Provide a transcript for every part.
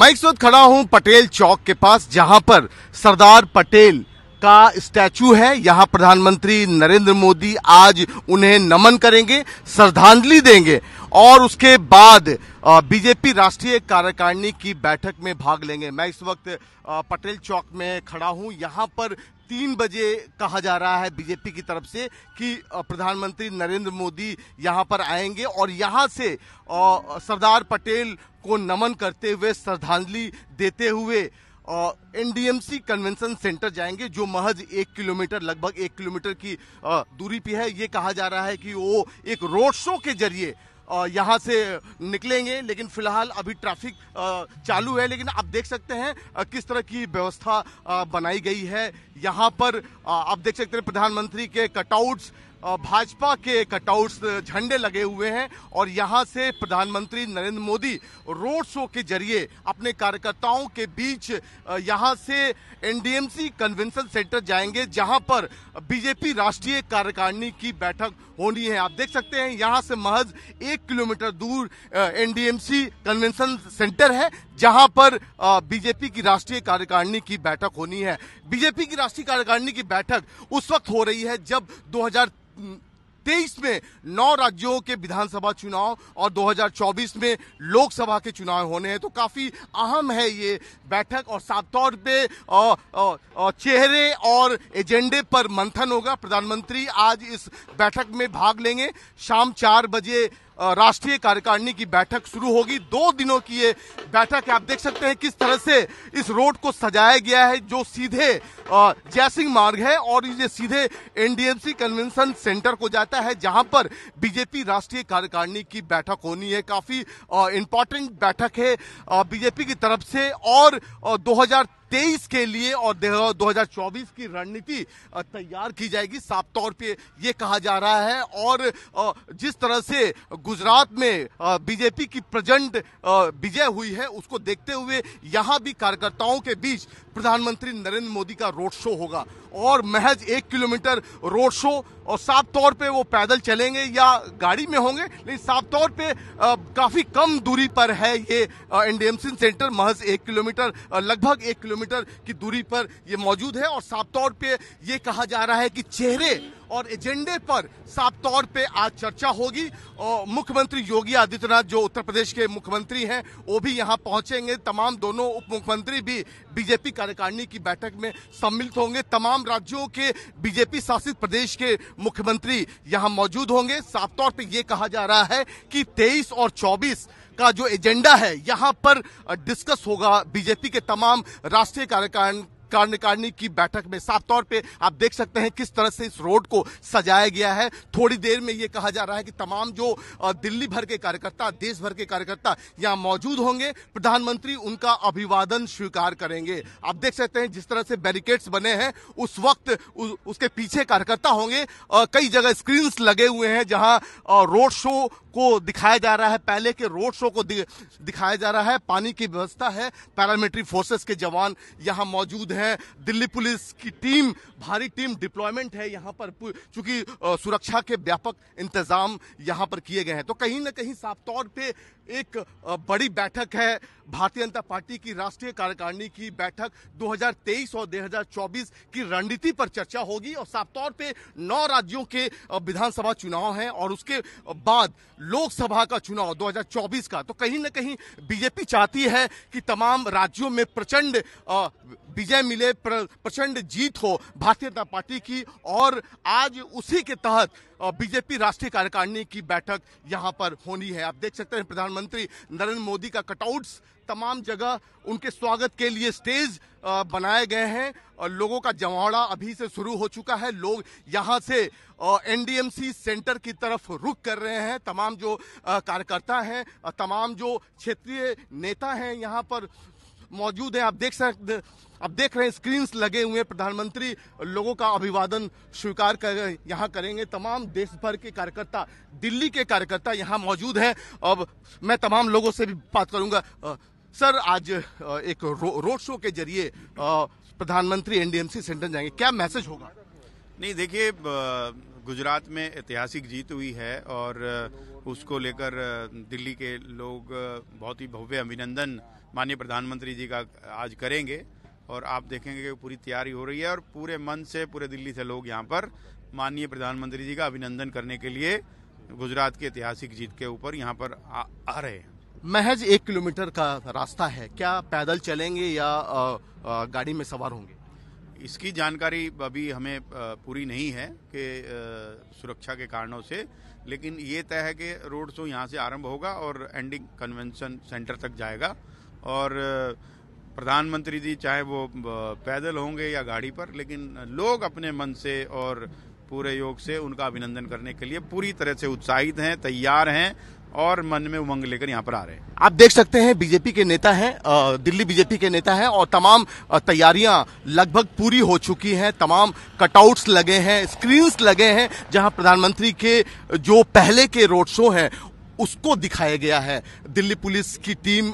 मैं इस वक्त खड़ा हूं पटेल चौक के पास जहां पर सरदार पटेल का स्टैचू है यहाँ प्रधानमंत्री नरेंद्र मोदी आज उन्हें नमन करेंगे श्रद्धांजलि देंगे और उसके बाद बीजेपी राष्ट्रीय कार्यकारिणी की बैठक में भाग लेंगे मैं इस वक्त पटेल चौक में खड़ा हूँ यहाँ पर तीन बजे कहा जा रहा है बीजेपी की तरफ से कि प्रधानमंत्री नरेंद्र मोदी यहाँ पर आएंगे और यहाँ से सरदार पटेल को नमन करते हुए श्रद्धांजलि देते हुए एनडीएमसी कन्वेंशन सेंटर जाएंगे जो महज एक किलोमीटर लगभग एक किलोमीटर की दूरी पे है ये कहा जा रहा है कि वो एक रोड शो के जरिए यहाँ से निकलेंगे लेकिन फिलहाल अभी ट्रैफिक चालू है लेकिन आप देख सकते हैं किस तरह की व्यवस्था बनाई गई है यहाँ पर आप देख सकते हैं प्रधानमंत्री के कटआउट्स भाजपा के कटआउट्स झंडे लगे हुए हैं और यहां से प्रधानमंत्री नरेंद्र मोदी रोड शो के जरिए अपने कार्यकर्ताओं के बीच यहां से एनडीएमसी कन्वेंशन सेंटर जाएंगे जहां पर बीजेपी राष्ट्रीय कार्यकारिणी की बैठक होनी है आप देख सकते हैं यहां से महज एक किलोमीटर दूर एनडीएमसी कन्वेंशन सेंटर है जहां पर बीजेपी की राष्ट्रीय कार्यकारिणी की बैठक होनी है बीजेपी की राष्ट्रीय कार्यकारिणी की बैठक उस वक्त हो रही है जब 2000 तेईस में नौ राज्यों के विधानसभा चुनाव और 2024 में लोकसभा के चुनाव होने हैं तो काफ़ी अहम है ये बैठक और साफ तौर पे चेहरे और एजेंडे पर मंथन होगा प्रधानमंत्री आज इस बैठक में भाग लेंगे शाम चार बजे राष्ट्रीय कार्यकारिणी की बैठक शुरू होगी दो दिनों की ये बैठक है आप देख सकते हैं किस तरह से इस रोड को सजाया गया है जो सीधे जयसिंह मार्ग है और ये सीधे एनडीएमसी कन्वेंशन सेंटर को जाता है जहां पर बीजेपी राष्ट्रीय कार्यकारिणी की बैठक होनी है काफी इंपॉर्टेंट बैठक है बीजेपी की तरफ से और दो 2023 के लिए और 2024 की रणनीति तैयार की जाएगी साफ तौर पे ये कहा जा रहा है और जिस तरह से गुजरात में बीजेपी की प्रचंड विजय हुई है उसको देखते हुए यहाँ भी कार्यकर्ताओं के बीच प्रधानमंत्री नरेंद्र मोदी का रोड शो होगा और महज एक किलोमीटर रोड शो और साफ तौर पे वो पैदल चलेंगे या गाड़ी में होंगे लेकिन साफ तौर पे काफ़ी कम दूरी पर है ये इंडियमसिन सेंटर महज एक किलोमीटर लगभग एक किलोमीटर की दूरी पर ये मौजूद है और साफ तौर पे ये कहा जा रहा है कि चेहरे और एजेंडे पर साफ तौर पे आज चर्चा होगी और मुख्यमंत्री योगी आदित्यनाथ जो उत्तर प्रदेश के मुख्यमंत्री हैं वो भी यहाँ पहुंचेंगे तमाम दोनों उप मुख्यमंत्री भी बीजेपी कार्यकारिणी की बैठक में सम्मिलित होंगे तमाम राज्यों के बीजेपी शासित प्रदेश के मुख्यमंत्री यहाँ मौजूद होंगे साफ तौर पर यह कहा जा रहा है कि तेईस और चौबीस का जो एजेंडा है यहाँ पर डिस्कस होगा बीजेपी के तमाम राष्ट्रीय कार्यकारिणी कार्यकारिणी की बैठक में साफ तौर पे आप देख सकते हैं किस तरह से इस रोड को सजाया गया है थोड़ी देर में ये कहा जा रहा है कि तमाम जो दिल्ली भर के कार्यकर्ता देश भर के कार्यकर्ता यहाँ मौजूद होंगे प्रधानमंत्री उनका अभिवादन स्वीकार करेंगे आप देख सकते हैं जिस तरह से बैरिकेड्स बने हैं उस वक्त उ, उसके पीछे कार्यकर्ता होंगे कई जगह स्क्रीन लगे हुए हैं जहाँ रोड शो को दिखाया जा रहा है पहले के रोड शो को दिखाया जा रहा है पानी की व्यवस्था है पैरामिलिट्री फोर्सेस के जवान यहाँ मौजूद है दिल्ली पुलिस की टीम भारी टीम डिप्लॉयमेंट है यहाँ पर चूंकि सुरक्षा के व्यापक इंतजाम यहाँ पर किए गए हैं तो कहीं ना कहीं साफ तौर पे एक बड़ी बैठक है भारतीय जनता पार्टी की राष्ट्रीय कार्यकारिणी की बैठक 2023 और 2024 की रणनीति पर चर्चा होगी और साफ तौर पे नौ राज्यों के विधानसभा चुनाव हैं और उसके बाद लोकसभा का चुनाव 2024 का तो कहीं ना कहीं बीजेपी चाहती है कि तमाम राज्यों में प्रचंड विजय मिले प्रचंड जीत हो भारतीय जनता पार्टी की और आज उसी के तहत बीजेपी राष्ट्रीय कार्यकारिणी की बैठक यहाँ पर होनी है आप देख सकते हैं प्रधानमंत्री नरेंद्र मोदी का कटआउट्स तमाम जगह उनके स्वागत के लिए स्टेज बनाए गए हैं और लोगों का जमावड़ा अभी से शुरू हो चुका है लोग यहाँ से एनडीएमसी सेंटर की तरफ रुख कर रहे हैं तमाम जो कार्यकर्ता हैं तमाम जो क्षेत्रीय नेता हैं यहाँ पर मौजूद हैं आप देख सकते आप देख रहे हैं स्क्रीन लगे हुए प्रधानमंत्री लोगों का अभिवादन स्वीकार कर यहाँ करेंगे तमाम देश भर के कार्यकर्ता दिल्ली के कार्यकर्ता यहाँ मौजूद हैं अब मैं तमाम लोगों से भी बात करूंगा सर आज एक रो, रोड शो के जरिए प्रधानमंत्री एनडीएमसी सेंटर जाएंगे क्या मैसेज होगा नहीं देखिए गुजरात में ऐतिहासिक जीत हुई है और उसको लेकर दिल्ली के लोग बहुत ही भव्य अभिनंदन माननीय प्रधानमंत्री जी का आज करेंगे और आप देखेंगे कि पूरी तैयारी हो रही है और पूरे मन से पूरे दिल्ली से लोग यहाँ पर माननीय प्रधानमंत्री जी का अभिनंदन करने के लिए गुजरात की ऐतिहासिक जीत के ऊपर यहाँ पर आ, आ रहे हैं महज एक किलोमीटर का रास्ता है क्या पैदल चलेंगे या आ, आ, गाड़ी में सवार होंगे इसकी जानकारी अभी हमें पूरी नहीं है कि सुरक्षा के कारणों से लेकिन ये तय है कि रोड शो यहाँ से आरंभ होगा और एंडिंग कन्वेंशन सेंटर तक जाएगा और प्रधानमंत्री जी चाहे वो पैदल होंगे या गाड़ी पर लेकिन लोग अपने मन से और पूरे योग से उनका अभिनंदन करने के लिए पूरी तरह से उत्साहित हैं तैयार हैं और मन में उमंग लेकर यहाँ पर आ रहे हैं आप देख सकते हैं बीजेपी के नेता हैं दिल्ली बीजेपी के नेता हैं और तमाम तैयारियां लगभग पूरी हो चुकी हैं तमाम कटआउट्स लगे हैं स्क्रीन्स लगे हैं जहां प्रधानमंत्री के जो पहले के रोड शो हैं उसको दिखाया गया है दिल्ली पुलिस की टीम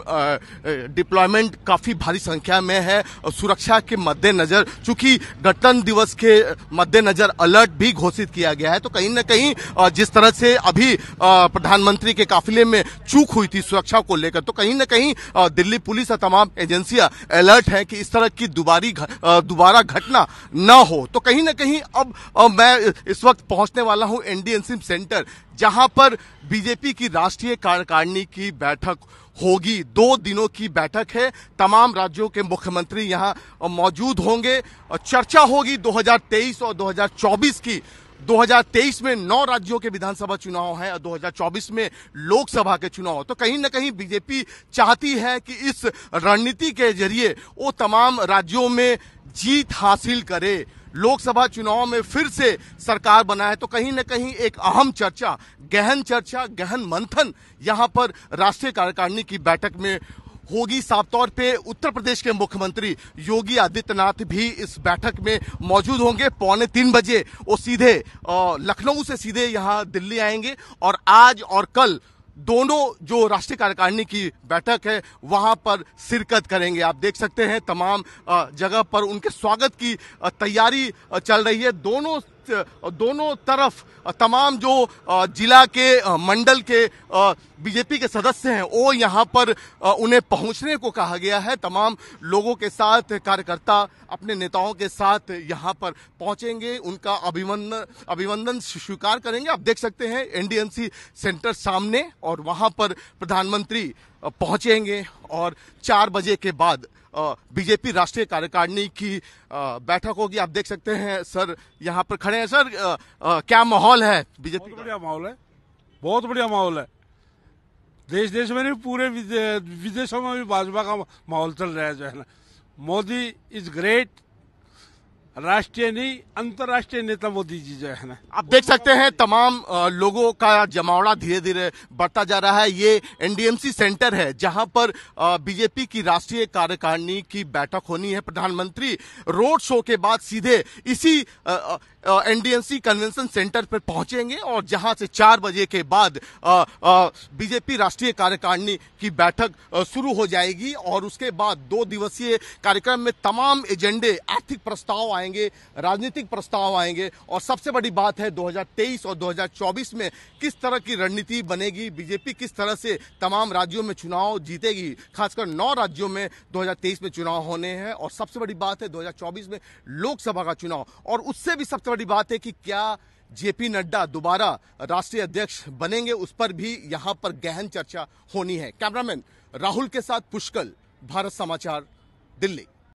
डिप्लॉयमेंट काफ़ी भारी संख्या में है सुरक्षा के मद्देनज़र चूंकि गणतंत्र दिवस के मद्देनज़र अलर्ट भी घोषित किया गया है तो कहीं ना कहीं जिस तरह से अभी प्रधानमंत्री के काफिले में चूक हुई थी सुरक्षा को लेकर तो कहीं ना कहीं दिल्ली पुलिस और तमाम एजेंसियां अलर्ट है कि इस तरह की दोबारी दोबारा घटना न हो तो कहीं ना कहीं अब मैं इस वक्त पहुंचने वाला हूं एनडीएनसी सेंटर जहां पर बीजेपी की राष्ट्रीय कार्यकारिणी की बैठक होगी दो दिनों की बैठक है तमाम राज्यों के मुख्यमंत्री यहां मौजूद होंगे और चर्चा होगी 2023 और 2024 की 2023 में नौ राज्यों के विधानसभा चुनाव हैं और 2024 में लोकसभा के चुनाव तो कहीं ना कहीं बीजेपी चाहती है कि इस रणनीति के जरिए वो तमाम राज्यों में जीत हासिल करे लोकसभा चुनाव में फिर से सरकार बना है तो कहीं ना कहीं एक अहम चर्चा गहन चर्चा गहन मंथन यहाँ पर राष्ट्रीय कार्यकारिणी की बैठक में होगी साफ तौर पे उत्तर प्रदेश के मुख्यमंत्री योगी आदित्यनाथ भी इस बैठक में मौजूद होंगे पौने तीन बजे वो सीधे लखनऊ से सीधे यहाँ दिल्ली आएंगे और आज और कल दोनों जो राष्ट्रीय कार्यकारिणी की बैठक है वहां पर शिरकत करेंगे आप देख सकते हैं तमाम जगह पर उनके स्वागत की तैयारी चल रही है दोनों दोनों तरफ तमाम जो जिला के मंडल के बीजेपी के सदस्य हैं वो यहाँ पर उन्हें पहुँचने को कहा गया है तमाम लोगों के साथ कार्यकर्ता अपने नेताओं के साथ यहाँ पर पहुँचेंगे उनका अभिवंदन अभिवंदन स्वीकार करेंगे आप देख सकते हैं एनडीएमसी सेंटर सामने और वहाँ पर प्रधानमंत्री पहुँचेंगे और चार बजे के बाद बीजेपी राष्ट्रीय कार्यकारिणी की बैठक होगी आप देख सकते हैं सर यहाँ पर खड़े हैं सर आ, आ, क्या माहौल है बीजेपी बढ़िया माहौल है बहुत बढ़िया माहौल है देश देश में नहीं पूरे विदेशों में भी भाजपा का माहौल चल रहा है जो है ना मोदी इज ग्रेट राष्ट्रीय नहीं अंतर्राष्ट्रीय नेता मोदी जी जो है ना आप देख सकते हैं तमाम लोगों का जमावड़ा धीरे धीरे बढ़ता जा रहा है ये एनडीएमसी सेंटर है जहां पर बीजेपी की राष्ट्रीय कार्यकारिणी की बैठक होनी है प्रधानमंत्री रोड शो के बाद सीधे इसी एनडीएमसी कन्वेंशन सेंटर पर पहुंचेंगे और जहां से चार बजे के बाद बीजेपी राष्ट्रीय कार्यकारिणी की बैठक शुरू हो जाएगी और उसके बाद दो दिवसीय कार्यक्रम में तमाम एजेंडे आर्थिक प्रस्ताव आएंगे राजनीतिक प्रस्ताव आएंगे और सबसे बड़ी बात है 2023 और 2024 में किस तरह की रणनीति बनेगी बीजेपी किस तरह से तमाम राज्यों में चुनाव जीतेगी खासकर नौ राज्यों में 2023 में चुनाव होने हैं और सबसे बड़ी बात है 2024 में लोकसभा का चुनाव और उससे भी सबसे बड़ी बात है कि क्या जेपी नड्डा दोबारा राष्ट्रीय अध्यक्ष बनेंगे उस पर भी यहां पर गहन चर्चा होनी है कैमरामैन राहुल के साथ पुष्कल भारत समाचार दिल्ली